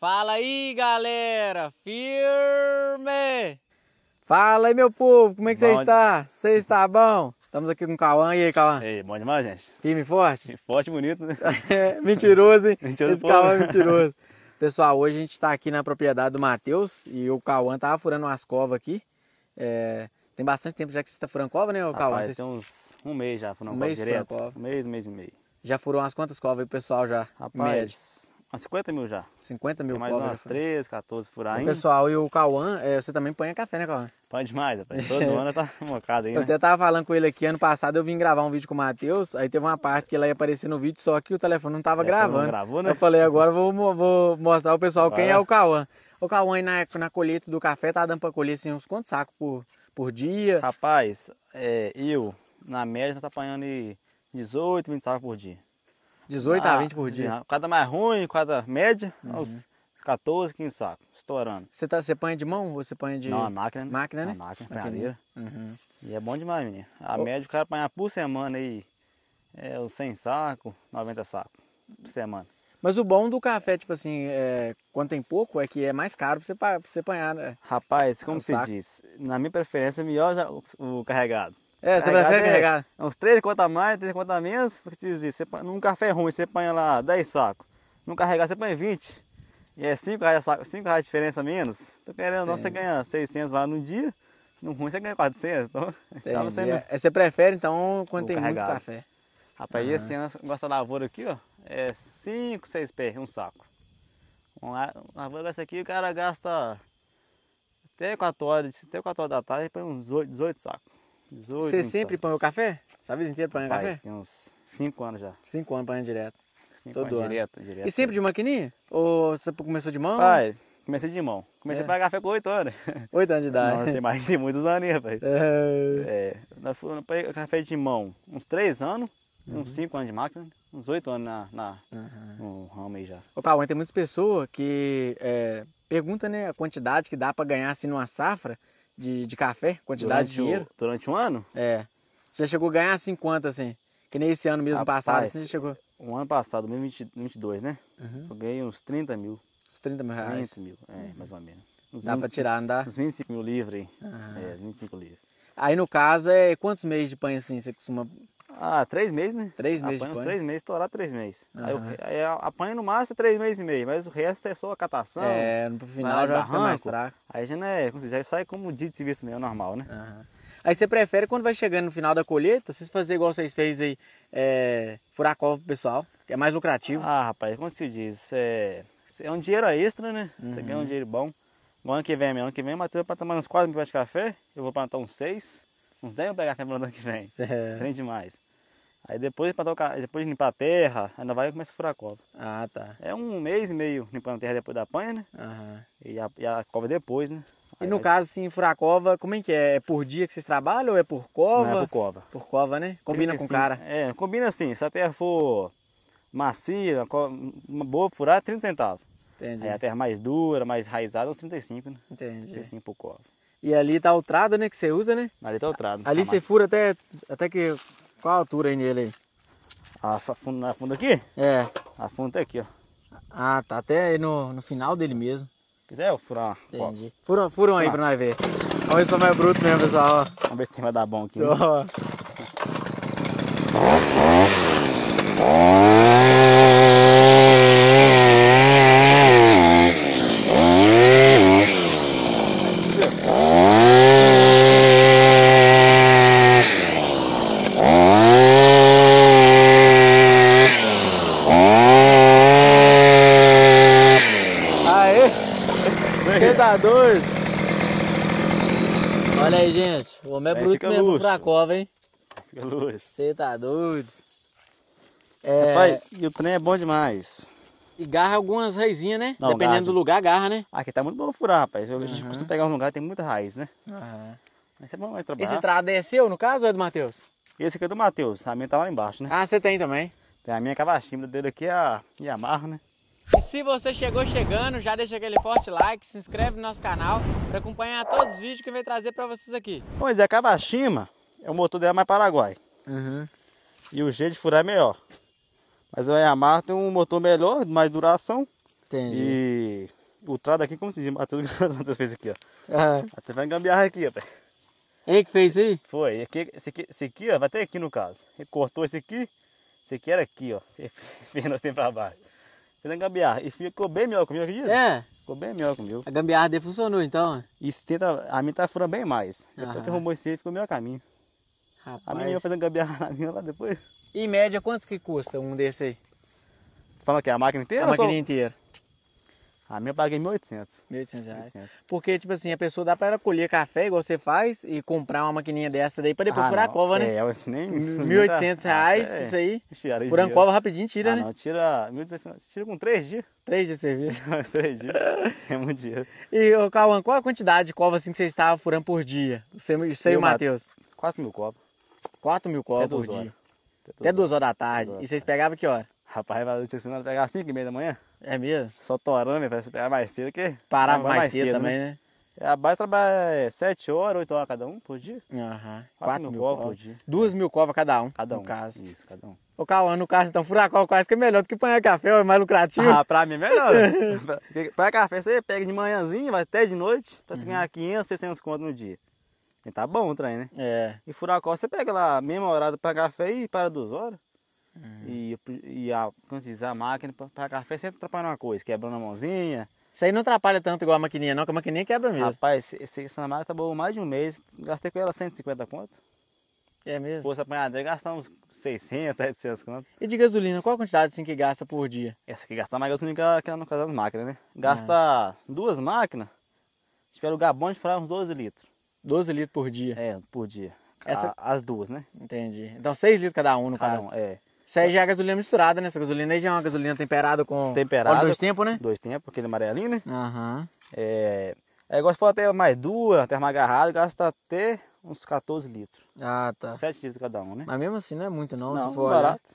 Fala aí, galera! Firme! Fala aí, meu povo! Como é que você está? Você está bom? Estamos aqui com o Cauã. E aí, Cauã? E aí, bom demais, gente? Firme e forte? forte e bonito, né? É, mentiroso, hein? mentiroso Esse Cauã é mentiroso. Pessoal, hoje a gente está aqui na propriedade do Matheus e o Cauã tava tá furando umas covas aqui. É... Tem bastante tempo já que você está furando cova, né, Cauã? Rapaz, Vocês... tem uns um mês já furando um cova mês direto. Cova. Um mês, um mês e meio. Já furou umas quantas covas aí, pessoal, já? Rapaz... Médio. Ah, uns 50 mil já. 50 mil Tem mais umas né? 13, 14 por aí. O pessoal, e o Cauã, é, você também põe café, né, Cauã? Põe demais, rapaz. Todo ano tá mocado aí, né? Eu até tava falando com ele aqui, ano passado eu vim gravar um vídeo com o Matheus, aí teve uma parte que ele ia aparecer no vídeo, só que o telefone não tava gravando. Não gravou, né? Eu falei, agora vou, vou mostrar o pessoal quem é o Cauã. O Cauã aí na, na colheita do café tá dando pra colher assim, uns quantos sacos por, por dia? Rapaz, é, eu, na média, tá apanhando 18, 20 sacos por dia. 18 ah, a 20 por dia. Cada mais ruim, cada média, uhum. uns 14, 15 sacos, estourando. Você, tá, você apanha de mão ou você põe de. Não, a é máquina. Máquina, né? A máquina, né? é a é Uhum. E é bom demais, menino. A oh. média o cara apanha por semana aí. É, os 100 sacos, 90 sacos por semana. Mas o bom do café, tipo assim, é, quando tem pouco, é que é mais caro pra você, apanhar, né? Rapaz, como é, se saco. diz, na minha preferência, é melhor já, o, o carregado. É, você prefere é carregar? É, uns 3 contas a mais, 3 contas a menos, porque te dizia, você, num café ruim você põe lá 10 sacos, num carregar você põe 20, e é 5 reais, 5 reais de diferença menos, então querendo não, você ganha 600 lá num dia, Num ruim você ganha 400, então... então você, não... é, você prefere então quando o tem carregado. muito café? Rapaz, uhum. esse ano, da lavoura aqui, ó, é 5, 6 pés, um saco. Uma lavoura dessa aqui, o cara gasta até 4 horas, até 4 horas da tarde, põe uns 18 sacos. 18, Você sempre põe o café? Sua vida inteira panha Rapaz, café? tem uns 5 anos já. 5 anos panha direto. Cinco Todo ano. Direto, direto. E sempre de maquininha? Ou você começou de mão? Pai, comecei de mão. Comecei é. a pagar café com 8 anos. 8 anos de idade. Não, tem mais, tem muitos anos, rapaz. É. é eu peguei café de mão uns 3 anos, uhum. uns 5 anos de máquina, uns 8 anos na, na, uhum. no ramo aí já. Ô, Cauã, tem muitas pessoas que é, perguntam né, a quantidade que dá para ganhar assim numa safra de, de café, quantidade durante de dinheiro. O, durante um ano? É. Você chegou a ganhar assim quanto, assim? Que nem esse ano mesmo Rapaz, passado, assim, você chegou. Um ano passado, 2022, né? Uhum. Eu ganhei uns 30 mil. Uns 30 mil reais? 30 mil, é, uhum. mais ou menos. Uns dá 25, pra tirar, não dá? Uns 25 mil livres, hein? Ah. É, 25 livres. Aí no caso, é quantos meses de pães assim você costuma ah, três meses, né? Três meses. Apanha uns três meses, estourar três meses. Uhum. Aí, aí apanha no máximo três meses e meio, mas o resto é só a catação. É, no final já fica mais Aí já, né, já sai como dia de serviço meio normal, né? Uhum. Aí você prefere quando vai chegando no final da colheita, vocês fazer igual vocês fez aí, é, furar cova pro pessoal, que é mais lucrativo. Ah, rapaz, como se diz? É, é um dinheiro extra, né? Uhum. Você ganha um dinheiro bom. No ano que vem, meu ano que vem, o Matheus vai plantar mais uns quatro mil pés de café, eu vou plantar uns seis. Uns 10 eu pegar câmera no ano que vem. É. Trem demais. Aí depois tocar, depois de limpar a terra, ainda vai e começa a furar a cova. Ah, tá. É um mês e meio limpando a terra depois da panha, né? Aham. E a, e a cova é depois, né? E no caso, assim, furar a cova, como é que é? É por dia que vocês trabalham ou é por cova? Não, é por cova. Por cova, né? Combina 35, com o cara. É, combina assim. Se a terra for macia, uma boa furar, 30 é centavos. Entendi. Aí a terra mais dura, mais raizada, uns 35, né? Entendi. 35 por cova. E ali tá o trado, né? Que você usa, né? Ali tá o trado. Ali tá você fura até, até que qual a altura aí nele aí? Ah, essa é aqui? É. A fundo é aqui, ó. Ah, tá até no, no final dele mesmo. Quiser eu furar Entendi. Furam, fura aí pra nós ver. Olha só mais bruto mesmo, pessoal. Vamos ver se vai dar bom aqui. Né? tá doido. Olha aí, gente. O homem é aí bruto mesmo luxo. pra cova, hein? Fica luxo. Você tá doido. É... Rapaz, e o trem é bom demais. E garra algumas raizinhas, né? Não, Dependendo garra. do lugar, garra, né? Aqui tá muito bom furar, rapaz. Eu, a gente costuma pegar um lugar tem muita raiz, né? Uhum. Mas é bom mais trabalhar. Esse trado é seu, no caso, ou é do Matheus? Esse aqui é do Matheus. A minha tá lá embaixo, né? Ah, você tem também? Tem a minha cavachimba dele aqui, é a Yamaha, né? E se você chegou chegando, já deixa aquele forte like, se inscreve no nosso canal para acompanhar todos os vídeos que vem trazer para vocês aqui. Pois é, Cabaxima é o motor dela mais Paraguai. Uhum. E o jeito de furar é melhor. Mas a Yamaha tem um motor melhor, mais duração. Entendi. E o trado aqui, como se diz, Matheus, Matheus fez aqui, ó. É. Até vai gambiarra aqui, ó. Ele que fez aí? Foi. Aqui, esse, aqui, esse aqui, ó, vai até aqui no caso. Ele cortou esse aqui, esse aqui era aqui, ó. Você vê, nós tem pra baixo. Fazendo é gambiarra. E ficou bem melhor comigo, acredita? É. Ficou bem melhor comigo. A gambiarra dele funcionou então? Isso tenta. A minha tá furando bem mais. Depois que arrumou esse aí, ficou melhor caminho. Rapaz. A minha ia fazendo gambiarra na minha lá depois. Em média, quantos que custa um desse aí? Você fala que é a máquina inteira? A máquina só... inteira. A minha eu paguei 1.800. 1.800 reais. 1800. Porque, tipo assim, a pessoa dá pra ela colher café, igual você faz, e comprar uma maquininha dessa daí pra depois ah, furar não. a cova, né? É, eu nem... 1.800 reais, é... isso aí. Furando cova rapidinho, tira, ah, né? não, tira 1.800, tira com 3 dias. 3 dias de serviço. 3 dias, é muito dinheiro. E, ô, Cauã, qual a quantidade de cova, assim, que você estava furando por dia? Você, você e o Matheus? 4 mil covas. 4 mil covas por dia. Até 2 horas. horas da tarde. Horas. E vocês pegavam que hora? Rapaz, você não que pegar 5 e meia da manhã. É mesmo? Só torando, vai pegar mais cedo que. Parava mais, mais, cedo, cedo né? também, né? né? a base trabalha 7 é, horas, 8 horas cada um por dia? Aham. Uhum. 4 mil, mil covas por dia. 2 mil covas cada um. Cada um. No caso. Isso, cada um. Ô, Cauã, no caso, então, furacol quase que é melhor do que panha café, é mais lucrativo. Ah, pra mim é melhor. panha café você pega de manhãzinho, vai até de noite, pra você uhum. ganhar 500, 600 conto no dia. E tá bom o trem, né? É. E furacol você pega lá, mesma hora pra café e para duas horas. E, e alcançar a máquina para café sempre atrapalha uma coisa, quebrando a mãozinha. Isso aí não atrapalha tanto igual a maquininha, não, que a maquininha quebra mesmo. Rapaz, esse, essa máquina tá boa mais de um mês, gastei com ela 150 conto. É mesmo? Se fosse apanhadeira, gastamos 600, 700 conto. E de gasolina, qual a quantidade assim que gasta por dia? Essa aqui gasta mais gasolina que ela, no caso das máquinas, né? Ah. Gasta duas máquinas, se tiver lugar bom, de falar uns 12 litros. 12 litros por dia? É, por dia. Essa... A, as duas, né? Entendi. Então 6 litros cada um no cada caso. Um, é. Isso aí já é gasolina misturada, né? Essa gasolina aí já é uma gasolina temperada com temperada, óleo dois tempos, né? Dois tempos, aquele amarelinho, né? Aham. Uhum. É, é igual se for até mais duas, até mais agarrado gasta até uns 14 litros. Ah, tá. 7 litros cada um, né? Mas mesmo assim não é muito não, não se for é barato.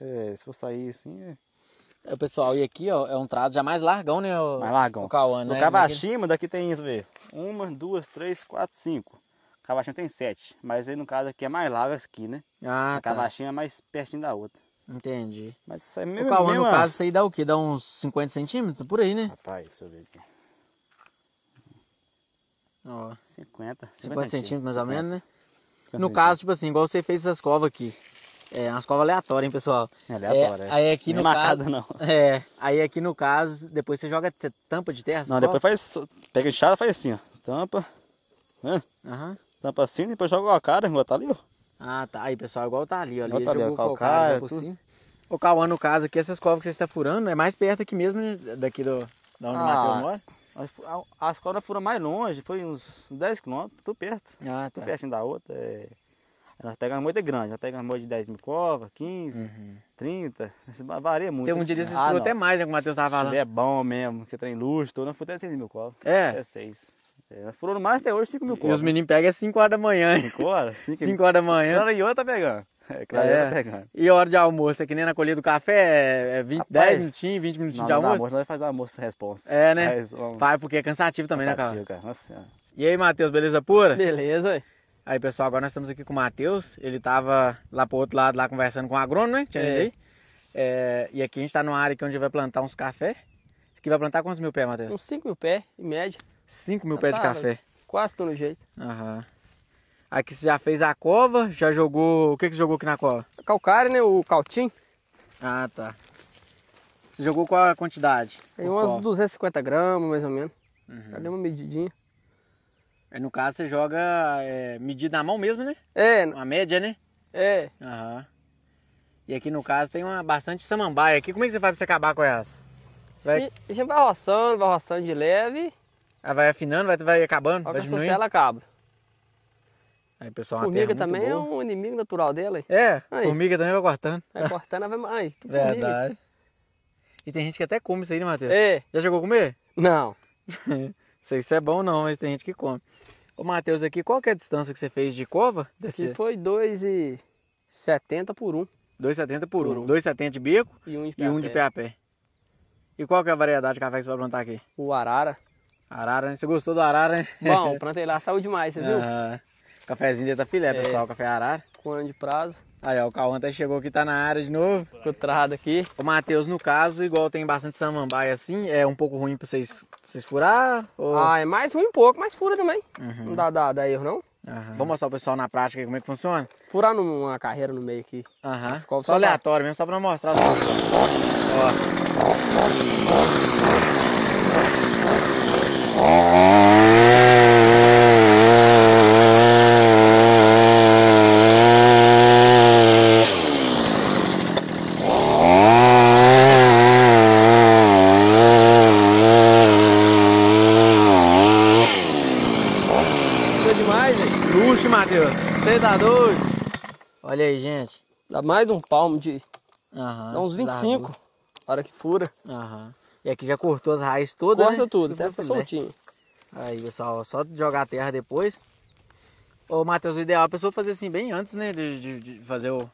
É, se for sair assim... É... É, pessoal, e aqui ó, é um trado já mais largão, né? O, mais largão. O Cauã, né? No Cavachima, daqui tem isso, vê. Uma, duas, três, quatro, cinco. Cavachinho tem sete, mas aí no caso aqui é mais larga aqui, né? Ah, a tá. Cavachinho é mais pertinho da outra. Entendi. Mas isso aí é mesmo. O no caso, isso aí dá o quê? Dá uns 50 centímetros? Por aí, né? Rapaz, deixa eu ver aqui. Ó. 50. 50, centímetros, mais 50. ou menos, né? No caso, tipo assim, igual você fez essas covas aqui. É, umas covas aleatórias, hein, pessoal? É, é aleatória. É, aí aqui no é marcado, caso, não. É, aí aqui no caso, depois você joga, você tampa de terra? Não, depois covas? faz, pega a enxada faz assim, ó. Tampa. Né? Aham. Uhum tampa assim, depois joga a cara, igual tá ali, ó. Ah, tá. Aí, pessoal, igual tá ali, ó. Ali, tá ali, jogou calcário, calcário é por cima. Ô, Cauã, no caso aqui, essas covas que você está furando é mais perto aqui mesmo daqui do, da onde ah, o Matheus mora? As, as covas furam mais longe, foi uns 10 quilômetros, tô perto. Ah, tá. Tô pertinho da outra. É... Nós pegamos moita grande, nós pegamos moita de 10 mil covas, 15, uhum. 30, varia muito. Tem um dia desses ah, até mais, né, que o Matheus tava falando. É bom mesmo, que tem luxo, tô na fui até 6 mil covas. É? Até 6. É, furou mais até hoje 5 mil cobras. E os meninos pegam 5 horas da manhã. 5 horas? 5 horas da manhã. 5 horas e 8 tá pegando. É, claro, é. tá pegando. E hora de almoço, é que nem na colheita do café, é 20, é Rapaz, 10 minutinhos, 20 minutinhos de almoço. Não, Almoço, nós faz almoço responsa. É, né? Mas, vamos... Vai, porque é cansativo também, cansativo, né, cara? Cansativo, cara. Nossa senhora. E aí, Matheus, beleza pura? Beleza. ué. Aí, pessoal, agora nós estamos aqui com o Matheus. Ele tava lá pro outro lado, lá conversando com o agrônomo, né? Tinha é. aí. É, e aqui a gente tá numa área que é onde vai plantar uns café. Aqui vai plantar quantos mil pés, Matheus? Uns 5 mil pés, em média. 5 mil ah, pés tá, de café. Quase todo jeito. Aham. Aqui você já fez a cova, já jogou. O que, que você jogou aqui na cova? Calcário, né? O caltim. Ah, tá. Você jogou qual a quantidade? Tem umas cova? 250 gramas, mais ou menos. Uhum. Já deu uma medidinha. É, no caso, você joga é, medida na mão mesmo, né? É. Uma média, né? É. Aham. E aqui, no caso, tem uma, bastante samambaia aqui. Como é que você faz pra você acabar com essa? Vai... A gente vai roçando, vai roçando de leve ela vai afinando, vai, vai acabando, Qual vai diminuindo. ela acaba. Aí, pessoal, formiga é também é um inimigo natural dela. É, aí. formiga também vai cortando. Vai cortando, vai... Ai, formiga. Verdade. E tem gente que até come isso aí, né, Matheus? É. Já chegou a comer? Não. não sei se é bom ou não, mas tem gente que come. Ô, Matheus, aqui, qual que é a distância que você fez de cova? Desse... Aqui foi 2,70 por 1. Um. 2,70 por 1. Um. 2,70 de bico e 1 um de pé, um de pé a pé. E qual que é a variedade de café que você vai plantar aqui? O Arara. Arara, né? Você gostou do arara, né? Bom, plantei lá, saiu demais, você viu? Uhum. Cafézinho dele tá filé, é. pessoal, café arara. Com ano de prazo. Aí, ó, o Cauã até chegou aqui, tá na área de novo. Ficou trado aqui. O Matheus, no caso, igual tem bastante samambaia assim, é um pouco ruim pra vocês, vocês furar? Ou... Ah, é mais ruim um pouco, mas fura também. Uhum. Não dá, dá, dá erro, não? Uhum. Vamos mostrar o pessoal na prática como é que funciona? Furar numa carreira no meio aqui. Aham. Uhum. Só, aleatório mesmo, só pra mostrar. Ó. Você tá doido? Olha aí, gente. Dá mais de um palmo de. Aham, dá uns 25. Largura. Hora que fura. Aham. E aqui já cortou as raízes todas. Corta né? tudo, até tá? né? soltinho. Aí, pessoal, só jogar a terra depois. Ô, Matheus, o ideal é a pessoa fazer assim bem antes, né? De, de, de fazer o.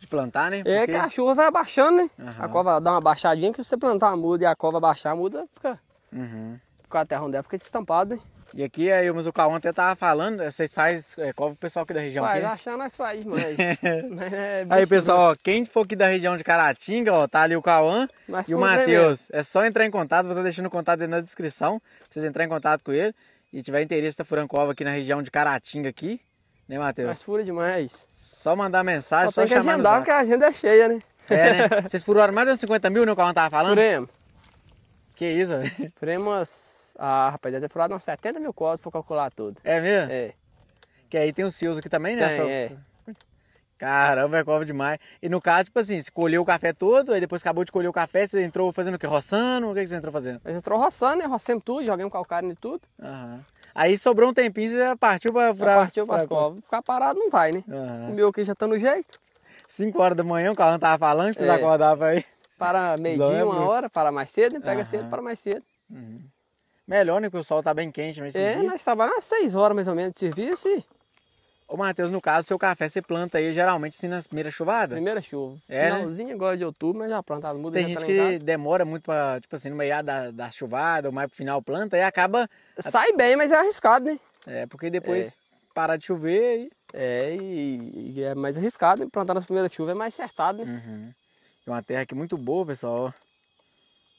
De plantar, né? Porque... É que a chuva vai abaixando, né? Uhum. A cova dá uma baixadinha que se você plantar uma muda e a cova baixar a muda, fica. Uhum. Com a terra onde é, fica destampada, né? E aqui, aí, mas o Cauã até tava falando, é, vocês fazem é, cova o pessoal aqui da região. Vai, achar nós faz, mas... é, aí, pessoal, ó, quem for aqui da região de Caratinga, ó, tá ali o Cauã e o Matheus. É só entrar em contato, vou estar tá deixando o contato na descrição, vocês entrarem em contato com ele. E tiver interesse da tá Furancova aqui na região de Caratinga aqui, né, Matheus? Mas fura demais. Só mandar mensagem, só, só tem que agendar, porque a agenda é cheia, né? É, né? Vocês furaram mais de 50 mil, né, o Cauã tava falando? Furemos. Que isso, velho? Furemos ah, rapaz, deve ter furado umas 70 mil cordas pra calcular tudo. É mesmo? É. Que aí tem o Silvio aqui também, né? Tem, é. Caramba, é cova demais. E no caso, tipo assim, você colheu o café todo, aí depois acabou de colher o café, você entrou fazendo o quê? Roçando? O que, que você entrou fazendo? Mas entrou roçando, né? Roçando tudo, joguei um calcário e tudo. Aham. Aí sobrou um tempinho, você já partiu pra... pra já partiu pra, pra covas. Ficar parado não vai, né? Aham. O meu aqui já tá no jeito. 5 horas da manhã, o carro tava falando, vocês é. acordavam aí. Para meio-dia, é uma hora, para mais cedo, né? Pega cedo, para mais cedo. Uhum. Melhor, né? Porque o sol tá bem quente, né? É, dias. nós trabalhamos seis horas mais ou menos de serviço e... Ô Matheus, no caso, seu café você planta aí geralmente assim nas primeiras chuvadas? Primeira chuva. É, né? Finalzinho né? agora de outubro, mas já plantado, muda Tem gente tá que demora muito pra, tipo assim, no meio da, da chuvada, ou mais pro final planta, e acaba. Sai bem, mas é arriscado, né? É, porque depois é. para de chover e. É, e, e é mais arriscado, né? Plantar nas primeiras chuvas é mais acertado, né? Uhum. É uma terra aqui muito boa, pessoal.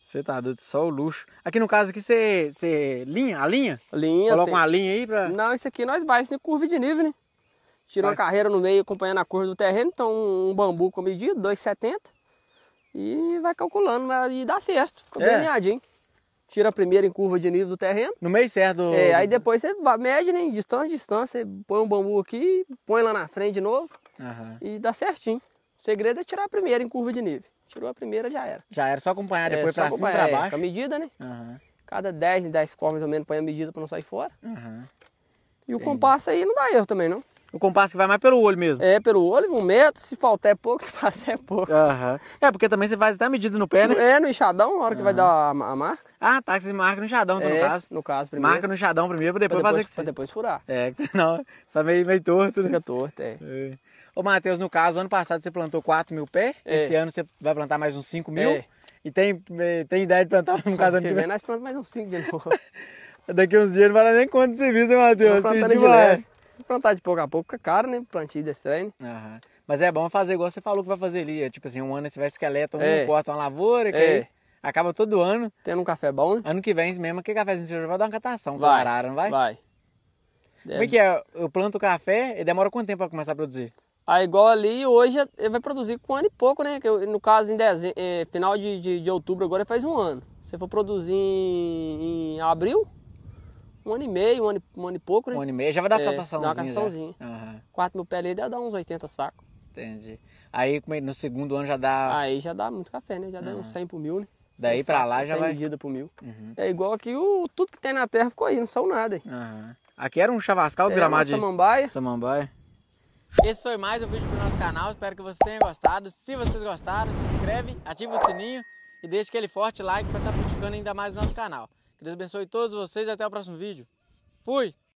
Você tá doido, só o luxo. Aqui no caso aqui você, você linha, a linha? Linha. Coloca tem... uma linha aí pra... Não, isso aqui nós vai em é curva de nível, né? Tira uma carreira no meio acompanhando a curva do terreno, então um bambu com medida, 2,70. E vai calculando, mas e dá certo, fica é. bem alinhadinho. Tira a primeira em curva de nível do terreno. No meio certo. É, aí depois você mede, né? Distância, distância. Você põe um bambu aqui, põe lá na frente de novo. Uhum. E dá certinho. O segredo é tirar a primeira em curva de nível. Tirou a primeira, já era. Já era só acompanhar é, depois é, pra cima e pra é, baixo. É, com a medida, né? Uhum. Cada 10 em 10 cordas mais ou menos põe a medida pra não sair fora. Uhum. E o compasso aí não dá erro também, não. O compasso que vai mais pelo olho mesmo. É, pelo olho, um metro, se faltar é pouco, se passar é pouco. Uhum. É, porque também você faz até a medida no pé, né? É, no enxadão, na hora uhum. que vai dar a, a, marca. Ah, tá, que você marca no enxadão, então, é, no caso. No caso, primeiro. Marca no enxadão primeiro pra depois, pra depois fazer Pra depois furar. É, que senão só tá meio, meio torto, né? Fica né? torto, é. é. Ô, Matheus, no caso, ano passado você plantou 4 mil pé, é. esse ano você vai plantar mais uns 5 mil. É. E tem, é, tem ideia de plantar no caso ano que Nós plantamos mais uns 5 de novo. Daqui uns dias não vai dar nem quanto de serviço, hein, Matheus? Plantar de leve. Plantar de pouco a pouco fica caro, né? plantar desse treino. Aham. Mas é bom fazer igual você falou que vai fazer ali. É, tipo assim, um ano você vai esqueleto, um é. corta uma lavoura, que é. acaba todo ano. Tendo um café bom, né? Ano que vem mesmo, que cafezinho você vai dar uma catação vai. arara, não vai? Vai. Deve. Como é que é? Eu planto café e demora quanto tempo para começar a produzir? a igual ali, hoje ele vai produzir com um ano e pouco, né? Que no caso, em dezembro, eh, final de, de, de, outubro agora faz um ano. Se for produzir em, em, abril, um ano e meio, um ano, um ano e pouco, né? Um ano e meio já vai dar é, Dá uma Uhum. 4 mil pele deve dar uns 80 sacos. Entendi. Aí é, no segundo ano já dá. Aí já dá muito café, né? Já dá uns 100 por mil, né? Daí pra lá já vai. medida por mil. Uhum. É igual aqui, o, tudo que tem na terra ficou aí, não saiu nada. Aí. Uhum. Aqui era um chavascal, é, de... Samambaia. Samambaia. Esse foi mais um vídeo para o nosso canal, espero que vocês tenham gostado. Se vocês gostaram, se inscreve, ativa o sininho e deixa aquele forte like para estar tá ainda mais o nosso canal. Que Deus abençoe todos vocês e até o próximo vídeo. Fui!